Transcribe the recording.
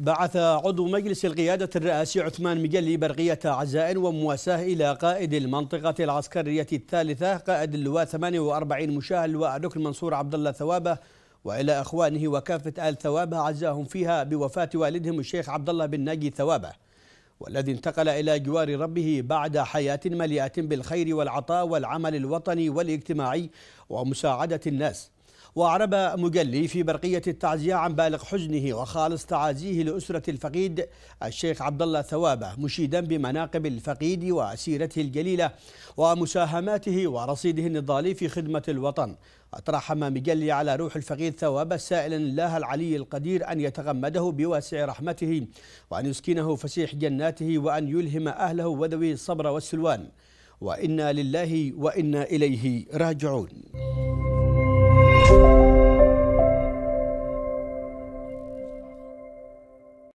بعث عضو مجلس القيادة الرئاسي عثمان مجلي برقية عزاء ومواساة إلى قائد المنطقة العسكرية الثالثة قائد اللواء 48 مشاه اللواء ركن منصور عبد الله ثوابه وإلى أخوانه وكافة آل ثوابه عزاهم فيها بوفاة والدهم الشيخ عبد الله بن ناجي ثوابه والذي انتقل إلى جوار ربه بعد حياة مليئة بالخير والعطاء والعمل الوطني والاجتماعي ومساعدة الناس وأعرب مجلي في برقية التعزية عن بالغ حزنه وخالص تعازيه لأسرة الفقيد الشيخ عبد الله ثوابة مشيدا بمناقب الفقيد وسيرته الجليلة ومساهماته ورصيده النضالي في خدمة الوطن أترحم مجلي على روح الفقيد ثوابا سائلا الله العلي القدير أن يتغمده بواسع رحمته وأن يسكنه فسيح جناته وأن يلهم أهله وذوي الصبر والسلوان وإنا لله وإنا إليه راجعون